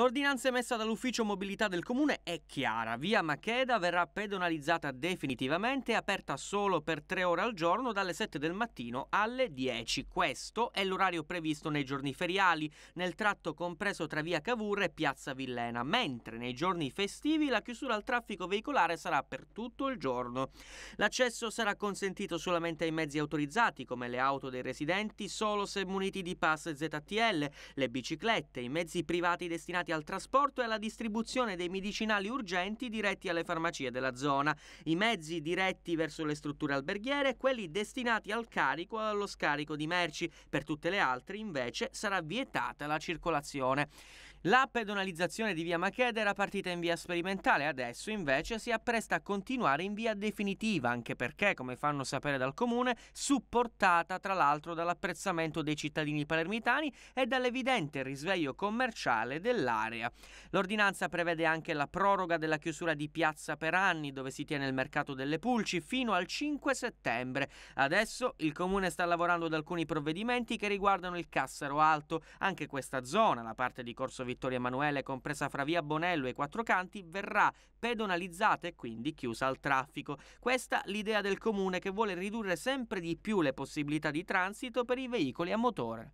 L'ordinanza emessa dall'ufficio mobilità del comune è chiara, via Macheda verrà pedonalizzata definitivamente e aperta solo per tre ore al giorno dalle 7 del mattino alle 10. Questo è l'orario previsto nei giorni feriali, nel tratto compreso tra via Cavour e piazza Villena, mentre nei giorni festivi la chiusura al traffico veicolare sarà per tutto il giorno. L'accesso sarà consentito solamente ai mezzi autorizzati come le auto dei residenti solo se muniti di pass ZTL, le biciclette, i mezzi privati destinati destinati al trasporto e alla distribuzione dei medicinali urgenti diretti alle farmacie della zona, i mezzi diretti verso le strutture alberghiere e quelli destinati al carico e allo scarico di merci. Per tutte le altre invece sarà vietata la circolazione. La pedonalizzazione di via Macheda era partita in via sperimentale, adesso invece si appresta a continuare in via definitiva, anche perché, come fanno sapere dal comune, supportata tra l'altro dall'apprezzamento dei cittadini palermitani e dall'evidente risveglio commerciale dell'area. L'ordinanza prevede anche la proroga della chiusura di Piazza per anni, dove si tiene il mercato delle pulci, fino al 5 settembre. Adesso il comune sta lavorando ad alcuni provvedimenti che riguardano il Cassaro Alto, anche questa zona, la parte di Corso Vittorio Vittorio Emanuele, compresa fra via Bonello e i Quattro Canti, verrà pedonalizzata e quindi chiusa al traffico. Questa l'idea del comune che vuole ridurre sempre di più le possibilità di transito per i veicoli a motore.